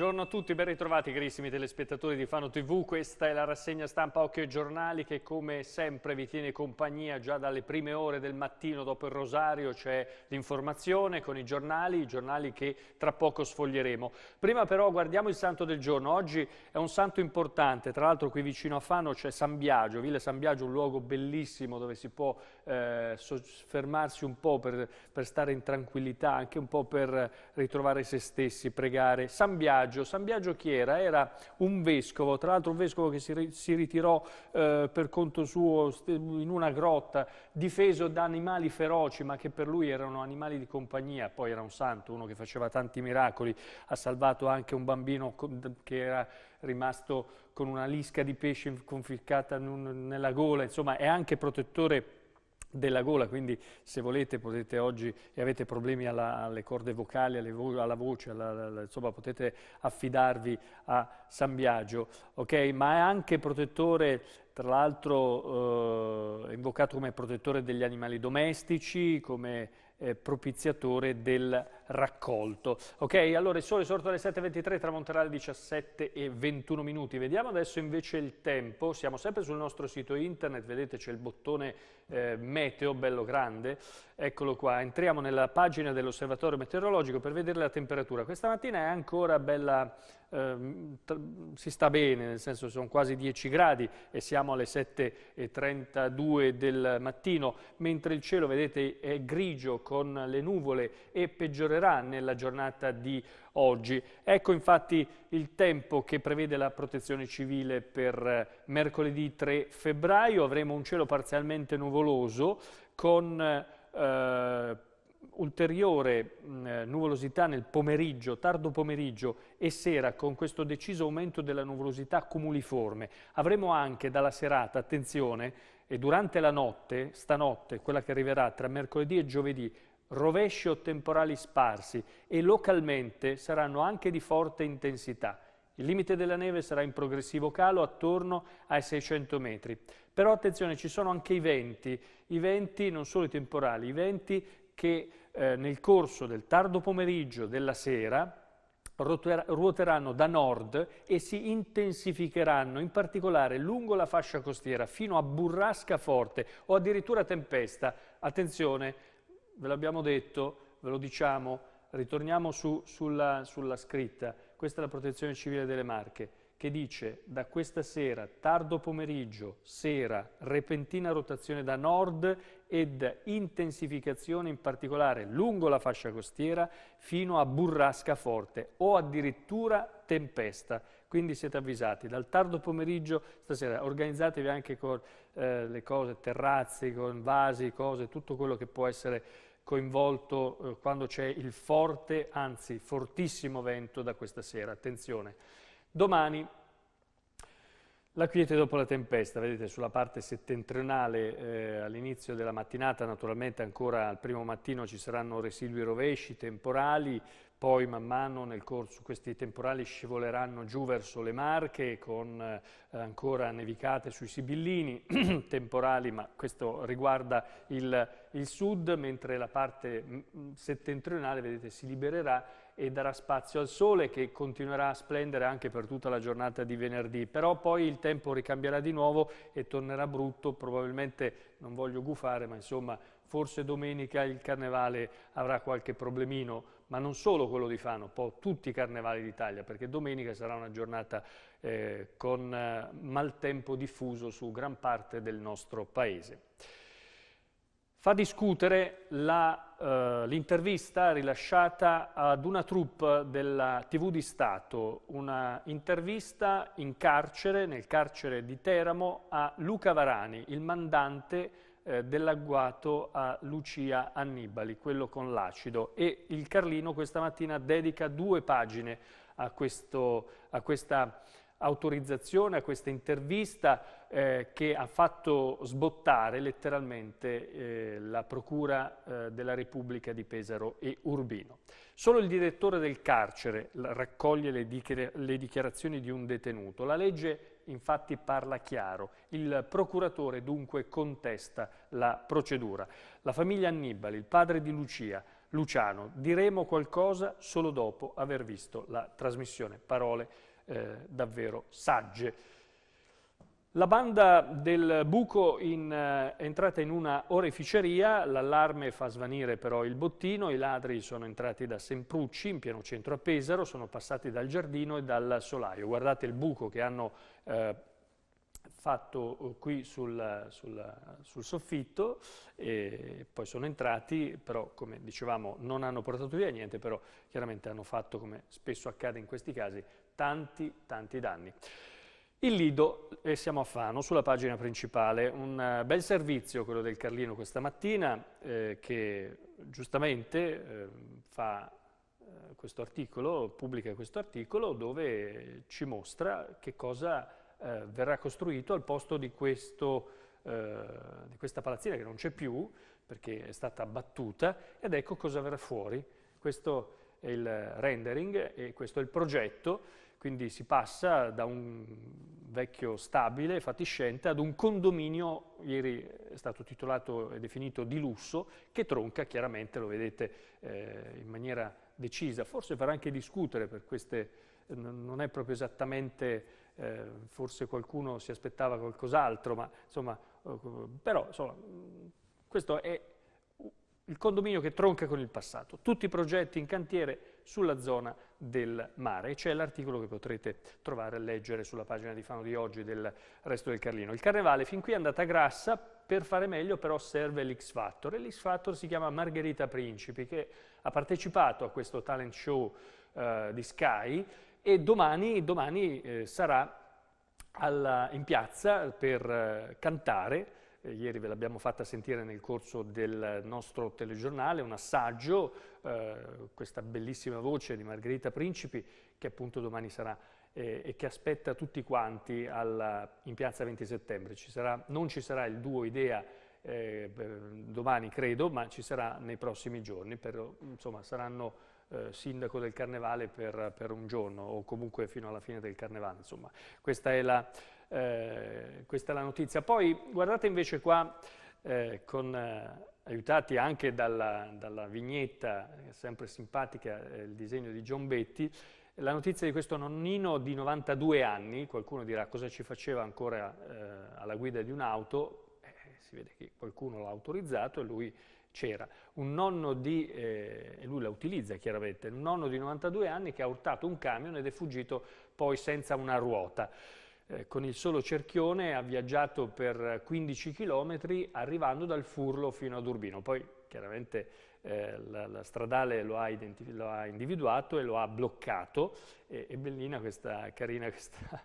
Buongiorno a tutti, ben ritrovati carissimi telespettatori di Fano TV, questa è la rassegna stampa Occhio e Giornali che come sempre vi tiene compagnia già dalle prime ore del mattino dopo il rosario c'è l'informazione con i giornali, i giornali che tra poco sfoglieremo. Prima però guardiamo il santo del giorno, oggi è un santo importante, tra l'altro qui vicino a Fano c'è San Biagio, Villa San Biagio un luogo bellissimo dove si può eh, fermarsi un po' per, per stare in tranquillità, anche un po' per ritrovare se stessi, pregare. San Biagio Biagio. San Biagio Chiera era un vescovo, tra l'altro un vescovo che si, si ritirò eh, per conto suo in una grotta, difeso da animali feroci, ma che per lui erano animali di compagnia. Poi era un santo, uno che faceva tanti miracoli, ha salvato anche un bambino che era rimasto con una lisca di pesce conficcata nella gola, insomma è anche protettore della gola, quindi se volete potete oggi e avete problemi alla, alle corde vocali, alle vo- alla voce, alla, alla, insomma potete affidarvi a San Biagio, okay? ma è anche protettore, tra l'altro eh, invocato come protettore degli animali domestici, come eh, propiziatore del raccolto. Ok, allora il sole sorto alle 7.23, tramonterà alle 17.21 minuti. Vediamo adesso invece il tempo, siamo sempre sul nostro sito internet, vedete c'è il bottone eh, meteo, bello grande, eccolo qua, entriamo nella pagina dell'osservatorio meteorologico per vedere la temperatura. Questa mattina è ancora bella, eh, si sta bene, nel senso sono quasi 10 gradi e siamo alle 7.32 del mattino, mentre il cielo, vedete, è grigio con le nuvole e peggiorerà migliorerà nella giornata di oggi. Ecco infatti il tempo che prevede la protezione civile per eh, mercoledì 3 febbraio. Avremo un cielo parzialmente nuvoloso con... Eh, ulteriore mh, mm, eh, nuvolosità nel pomeriggio, tardo pomeriggio e sera con questo deciso aumento della nuvolosità cumuliforme. Avremo anche dalla serata, attenzione, e durante la notte, stanotte, quella che arriverà tra mercoledì e giovedì, rovesci o temporali sparsi e localmente saranno anche di forte intensità. Il limite della neve sarà in progressivo calo attorno ai 600 metri. Però attenzione, ci sono anche i venti, i venti non solo i temporali, i venti che eh, nel corso del tardo pomeriggio, della sera, ruoteranno da nord e si intensificheranno, in particolare lungo la fascia costiera, fino a burrasca forte o addirittura tempesta. Attenzione, ve l'abbiamo detto, ve lo diciamo, ritorniamo su, sulla, sulla scritta, questa è la protezione civile delle Marche, che dice da questa sera, tardo pomeriggio, sera, repentina rotazione da nord ed intensificazione in particolare lungo la fascia costiera fino a burrasca forte o addirittura tempesta. Quindi siete avvisati, dal tardo pomeriggio stasera organizzatevi anche con eh, le cose, terrazzi, con vasi, cose, tutto quello che può essere coinvolto eh, quando c'è il forte, anzi fortissimo vento da questa sera. Attenzione. Domani la quiete dopo la tempesta, vedete sulla parte settentrionale eh, all'inizio della mattinata, naturalmente ancora al primo mattino ci saranno residui rovesci temporali, poi man mano nel corso questi temporali scivoleranno giù verso le Marche con eh, ancora nevicate sui Sibillini, temporali ma questo riguarda il, il sud, mentre la parte mm, mm, settentrionale vedete si libererà e darà spazio al sole che continuerà a splendere anche per tutta la giornata di venerdì, però poi il tempo ricambierà di nuovo e tornerà brutto, probabilmente non voglio gufare ma insomma forse domenica il carnevale avrà qualche problemino ma non solo quello di Fano, poi tutti i carnevali d'Italia, perché domenica sarà una giornata eh, con eh, maltempo diffuso su gran parte del nostro paese. Fa discutere eh, l'intervista eh, rilasciata ad una troupe della TV di Stato, una intervista in carcere, nel carcere di Teramo, a Luca Varani, il mandante eh, dell'agguato a Lucia Annibali, quello con l'acido. E il Carlino questa mattina dedica due pagine a, questo, a questa autorizzazione, a questa intervista eh, che ha fatto sbottare letteralmente eh, la Procura eh, della Repubblica di Pesaro e Urbino. Solo il direttore del carcere raccoglie le, dichiarazioni di un detenuto. La legge infatti parla chiaro. Il procuratore dunque contesta la procedura. La famiglia Annibali, il padre di Lucia, Luciano, diremo qualcosa solo dopo aver visto la trasmissione. Parole eh, davvero sagge. La banda del buco in, eh, è entrata in una oreficeria, l'allarme fa svanire però il bottino, i ladri sono entrati da Semprucci in pieno centro a Pesaro, sono passati dal giardino e dal solaio. Guardate il buco che hanno eh, fatto eh, qui sul, sul, sul soffitto e poi sono entrati, però come dicevamo non hanno portato via niente, però chiaramente hanno fatto, come spesso accade in questi casi, tanti tanti danni. Il Lido, e eh, siamo a Fano, sulla pagina principale, un eh, bel servizio quello del Carlino questa mattina eh, che giustamente eh, fa eh, questo articolo, pubblica questo articolo dove ci mostra che cosa verrà costruito al posto di, questo, di questa palazzina che non c'è più perché è stata abbattuta ed ecco cosa verrà fuori. Questo è il rendering e questo è il progetto quindi si passa da un vecchio stabile, fatiscente, ad un condominio, ieri è stato titolato e definito di lusso, che tronca chiaramente, lo vedete eh, in maniera decisa. Forse farà anche discutere per queste, non è proprio esattamente, eh, forse qualcuno si aspettava qualcos'altro, ma insomma, eh, però insomma, questo è il condominio che tronca con il passato. Tutti i progetti in cantiere sulla zona del mare. C'è l'articolo che potrete trovare a leggere sulla pagina di Fano di oggi del resto del Carlino. Il carnevale fin qui è andata grassa, per fare meglio però serve l'X Factor l'X Factor si chiama Margherita Principi che ha partecipato a questo talent show eh, di Sky e domani, domani eh, sarà alla, in piazza per eh, cantare eh, ieri ve l'abbiamo fatta sentire nel corso del nostro telegiornale, un assaggio eh, questa bellissima voce di Margherita Principi che appunto domani sarà eh, e che aspetta tutti quanti alla, in piazza 20 settembre. Ci sarà, non ci sarà il duo idea eh, eh, domani credo, ma ci sarà nei prossimi giorni, per, insomma saranno eh, sindaco del carnevale per, per, un giorno o comunque fino alla fine del carnevale, insomma questa è la, questa è la notizia. Poi guardate invece qua eh, con, eh, aiutati anche dalla, dalla, vignetta, eh, sempre simpatica, eh, il disegno di John Betty, la notizia di questo nonnino di 92 anni, qualcuno dirà cosa ci faceva ancora alla guida di un'auto, si vede che qualcuno l'ha autorizzato e lui c'era un nonno di, eh, e lui la utilizza chiaramente, un nonno di 92 anni che ha urtato un camion ed è fuggito poi senza una ruota. Eh, con il solo cerchione ha viaggiato per 15 km arrivando dal Furlo fino ad Urbino. Poi chiaramente eh, la, la, stradale lo ha, lo ha, individuato e lo ha bloccato. E, è bellina questa, carina questa,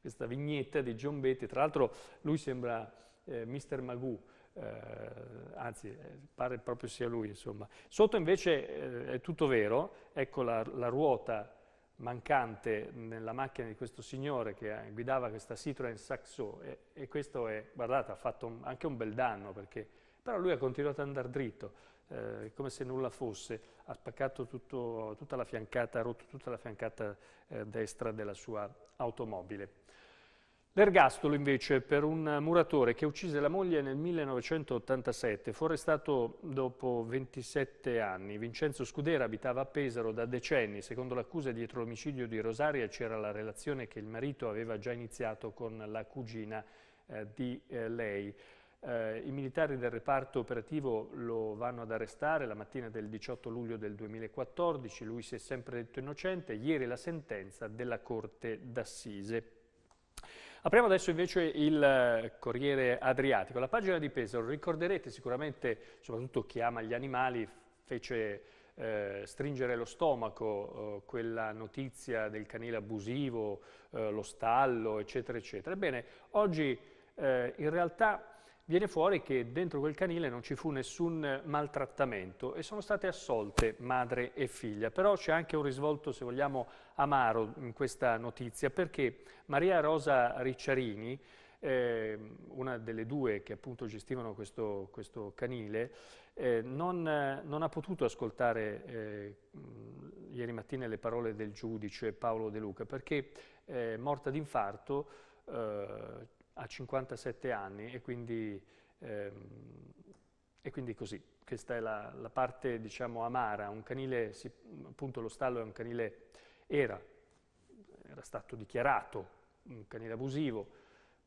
questa vignetta di Giombetti. Tra l'altro lui sembra eh, Mister Magoo. Eh, anzi eh, pare proprio sia lui insomma. Sotto invece eh, è tutto vero, ecco la, la ruota mancante nella macchina di questo signore che eh, guidava questa Citroën Saxo e, e questo è, guardate, ha fatto un, anche un bel danno perché, però lui ha continuato ad andare dritto, eh, come se nulla fosse, ha spaccato tutto, tutta la fiancata, ha rotto tutta la fiancata eh, destra della sua automobile. L'ergastolo invece per un muratore che uccise la moglie nel 1987, fu arrestato dopo 27 anni. Vincenzo Scudera abitava a Pesaro da decenni. Secondo l'accusa dietro l'omicidio di Rosaria c'era la relazione che il marito aveva già iniziato con la cugina eh, di eh, lei. Eh, I militari del reparto operativo lo vanno ad arrestare la mattina del 18 luglio del 2014, lui si è sempre detto innocente, ieri la sentenza della Corte d'Assise. Apriamo adesso invece il eh, Corriere Adriatico, la pagina di Pesaro, ricorderete sicuramente, soprattutto chi ama gli animali, fece eh, stringere lo stomaco eh, quella notizia del canile abusivo, eh, lo stallo, eccetera, eccetera. Ebbene, oggi eh, in realtà viene fuori che dentro quel canile non ci fu nessun maltrattamento e sono state assolte madre e figlia. Però c'è anche un risvolto, se vogliamo, amaro in questa notizia, perché Maria Rosa Ricciarini, eh, una delle due che appunto gestivano questo, questo canile, eh, non, non, ha potuto ascoltare eh, ieri mattina le parole del giudice Paolo De Luca, perché eh, morta d'infarto eh, a 57 anni e quindi, ehm, e quindi così. Questa è la, la, parte, diciamo, amara. Un canile, si, appunto lo stallo è un canile, era, era stato dichiarato un canile abusivo,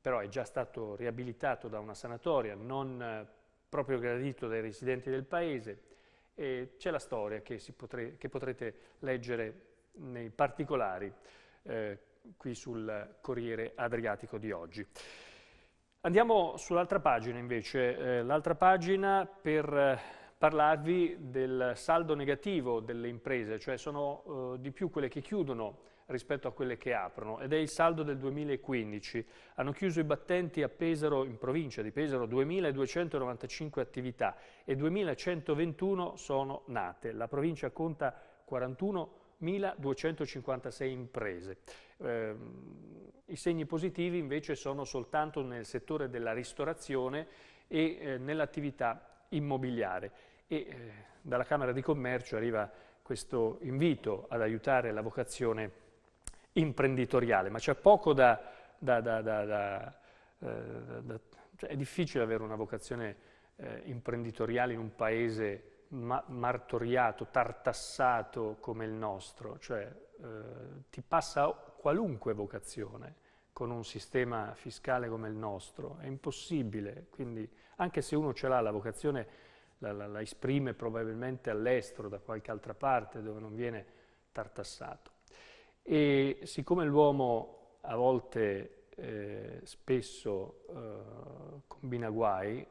però è già stato riabilitato da una sanatoria, non eh, proprio gradito dai residenti del paese. E c'è la storia che, potre, che potrete leggere nei particolari, eh, qui sul Corriere Adriatico di oggi. Andiamo sull'altra pagina invece, eh, l'altra pagina per eh, parlarvi del saldo negativo delle imprese, cioè sono eh, di più quelle che chiudono rispetto a quelle che aprono ed è il saldo del 2015. Hanno chiuso i battenti a Pesaro, in provincia di Pesaro, 2.295 attività e 2.121 sono nate. La provincia conta 41 attività 1.256 imprese. Eh, I segni positivi invece sono soltanto nel settore della ristorazione e eh, nell'attività immobiliare. E, eh, dalla Camera di Commercio arriva questo invito ad aiutare la vocazione imprenditoriale, ma c'è poco da... da, da, da eh, cioè è difficile avere una vocazione eh, imprenditoriale in un paese ma martoriato, tartassato come il nostro, cioè eh, ti passa qualunque vocazione con un sistema fiscale come il nostro, è impossibile, quindi anche se uno ce l'ha la vocazione, la, la, la esprime probabilmente all'estero, da qualche altra parte dove non viene tartassato. E siccome l'uomo a volte eh, spesso eh, combina guai,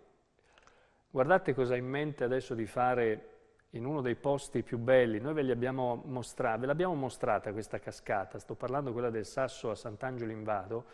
Guardate cosa ha in mente adesso di fare in uno dei posti più belli. Noi ve, l'abbiamo mostrata questa cascata, sto parlando quella del Sasso a Sant'Angelo in Vado,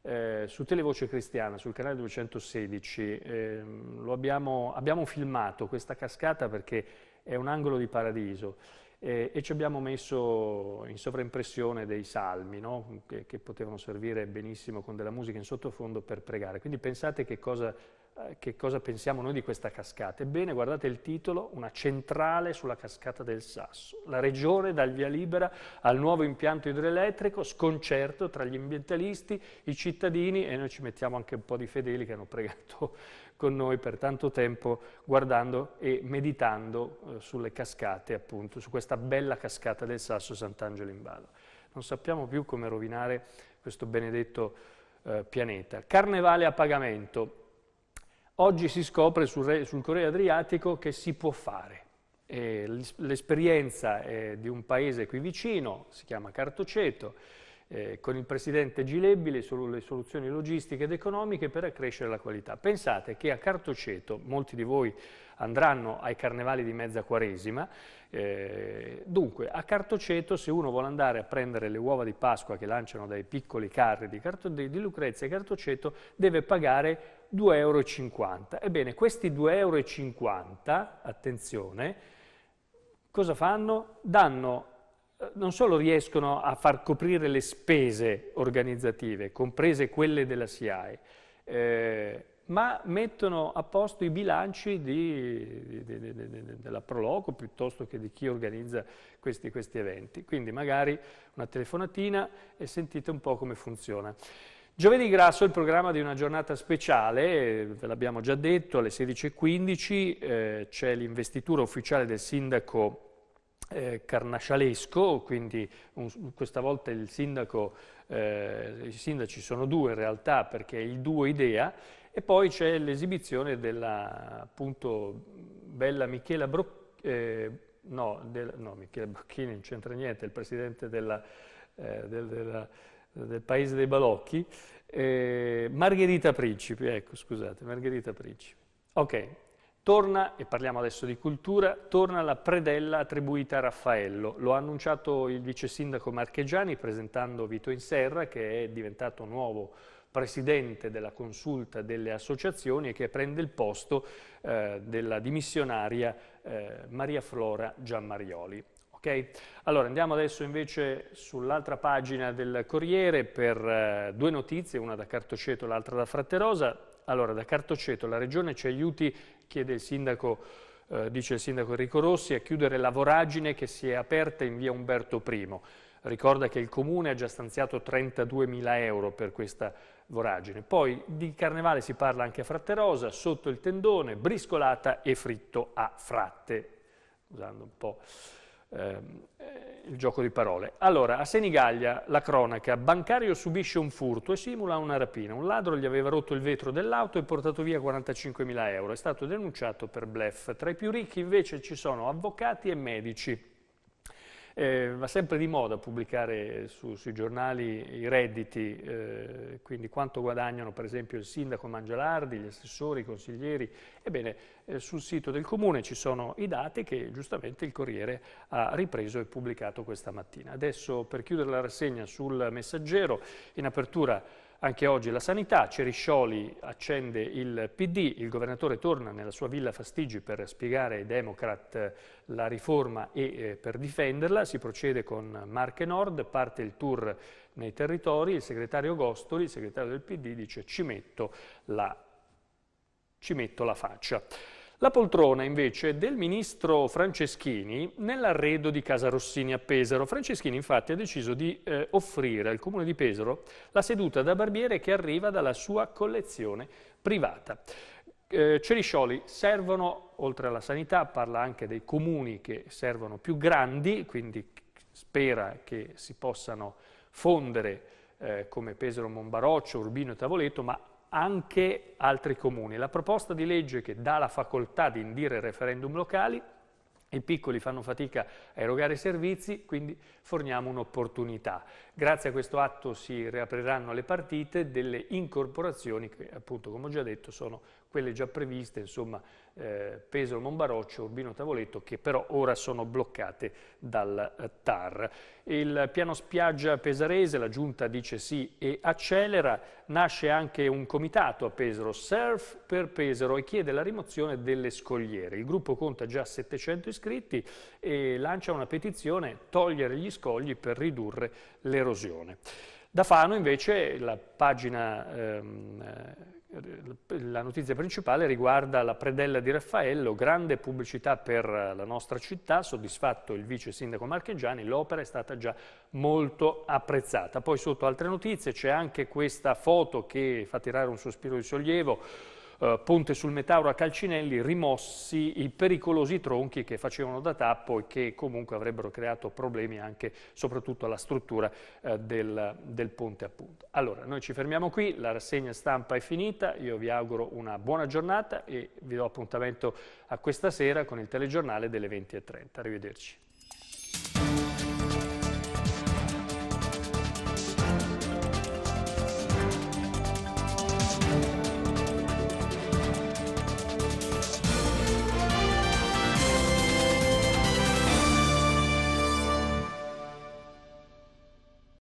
eh, su Televoce Cristiana, sul canale 216. Eh, abbiamo, abbiamo, filmato questa cascata perché è un angolo di paradiso eh, e ci abbiamo messo in sovraimpressione dei salmi no? che, che potevano servire benissimo con della musica in sottofondo per pregare. Quindi pensate che cosa eh, che cosa pensiamo noi di questa cascata. Ebbene, guardate il titolo, una centrale sulla cascata del Sasso. La regione dal via libera al nuovo impianto idroelettrico, sconcerto tra gli ambientalisti, i cittadini e noi ci mettiamo anche un po' di fedeli che hanno pregato con noi per tanto tempo guardando e meditando eh, sulle cascate, appunto, su questa bella cascata del Sasso Sant'Angelo in Valo. Non sappiamo più come rovinare questo benedetto eh, pianeta. Carnevale a pagamento. Oggi si scopre sul, sul Corriere Adriatico che si può fare. Eh, l'esperienza eh, di un paese qui vicino, si chiama Cartoceto, eh, con il presidente Gilebbile sulle soluzioni logistiche ed economiche per accrescere la qualità. Pensate che a Cartoceto, molti di voi andranno ai carnevali di mezza quaresima, eh, dunque a Cartoceto se uno vuole andare a prendere le uova di Pasqua che lanciano dai piccoli carri di, di Lucrezia e Cartoceto deve pagare 2,50 euro. Ebbene, questi 2,50 euro, attenzione, cosa fanno? Danno, eh, non solo riescono a far coprire le spese organizzative, comprese quelle della SIAE, eh, ma mettono a posto i bilanci di, di, di, della Proloco piuttosto che di chi organizza questi, questi eventi. Quindi magari una telefonatina e sentite un po' come funziona. Giovedì Grasso è il programma di una giornata speciale, ve l'abbiamo già detto, alle 16.15 eh, c'è l'investitura ufficiale del sindaco eh, carnascialesco, quindi un, questa volta il sindaco, eh, i sindaci sono due in realtà perché è il duo idea e poi c'è l'esibizione della appunto bella Michela Brocchini, eh, no, del, no, Michele Brocchini non c'entra niente, è il presidente della, eh, del, della del paese dei balocchi, eh, Margherita Principi, ecco scusate, Margherita Principi. Ok, torna, e parliamo adesso di cultura, torna la predella attribuita a Raffaello. Lo ha annunciato il vice sindaco Marchegiani presentando Vito in Serra che è diventato nuovo presidente della consulta delle associazioni e che prende il posto eh, della dimissionaria eh, Maria Flora Giammarioli. Okay? Allora andiamo adesso invece sull'altra pagina del Corriere per eh, due notizie, una da Cartoceto e l'altra da Fratterosa. Allora da Cartoceto la Regione ci aiuti, chiede il sindaco, eh, dice il sindaco Enrico Rossi, a chiudere la voragine che si è aperta in via Umberto I. Ricorda che il Comune ha già stanziato 32.000 euro per questa voragine. Poi di carnevale si parla anche a Fratterosa, sotto il tendone, briscolata e fritto a fratte, usando un po' Ehm, eh, il gioco di parole. Allora, a Senigallia la cronaca, bancario subisce un furto e simula una rapina. Un ladro gli aveva rotto il vetro dell'auto e portato via 45.000 euro. È stato denunciato per blef. Tra i più ricchi invece ci sono avvocati e medici. Eh, va sempre di moda pubblicare su, sui giornali i redditi, eh, quindi quanto guadagnano per esempio il sindaco Mangialardi, gli assessori, i consiglieri. Ebbene, eh, sul sito del comune ci sono i dati che giustamente il Corriere ha ripreso e pubblicato questa mattina. Adesso per chiudere la rassegna sul messaggero, in apertura anche oggi la sanità, Ceriscioli accende il PD, il governatore torna nella sua villa Fastigi per spiegare ai Democrat eh, la riforma e eh, per difenderla, si procede con Marche Nord, parte il tour nei territori, il segretario Gostoli, il segretario del PD, dice ci metto la, ci metto la faccia. La poltrona invece del ministro Franceschini nell'arredo di Casa Rossini a Pesaro. Franceschini infatti ha deciso di eh, offrire al comune di Pesaro la seduta da barbiere che arriva dalla sua collezione privata. Eh, ceriscioli servono, oltre alla sanità, parla anche dei comuni che servono più grandi, quindi spera che si possano fondere eh, come Pesaro, Monbaroccio, Urbino e Tavoleto, ma anche altri comuni. La proposta di legge che dà la facoltà di indire referendum locali, i piccoli fanno fatica a erogare i servizi, quindi forniamo un'opportunità. Grazie a questo atto si riapriranno le partite delle incorporazioni che appunto come ho già detto sono quelle già previste, insomma eh, Pesaro Monbaroccio, Urbino Tavoletto, che però ora sono bloccate dal eh, TAR. Il piano spiaggia pesarese, la giunta dice sì e accelera, nasce anche un comitato a Pesaro, Surf per Pesaro, e chiede la rimozione delle scogliere. Il gruppo conta già 700 iscritti e lancia una petizione togliere gli scogli per ridurre l'erosione. Da Fano invece la pagina ehm, la notizia principale riguarda la predella di Raffaello, grande pubblicità per la nostra città, soddisfatto il vice sindaco Marchegiani, l'opera è stata già molto apprezzata. Poi sotto altre notizie c'è anche questa foto che fa tirare un sospiro di sollievo, eh, Ponte sul Metauro a Calcinelli rimossi i pericolosi tronchi che facevano da tappo e che comunque avrebbero creato problemi anche soprattutto alla struttura eh, del, del ponte appunto. Allora, noi ci fermiamo qui, la rassegna stampa è finita, io vi auguro una buona giornata e vi do appuntamento a questa sera con il telegiornale delle 20.30. Arrivederci.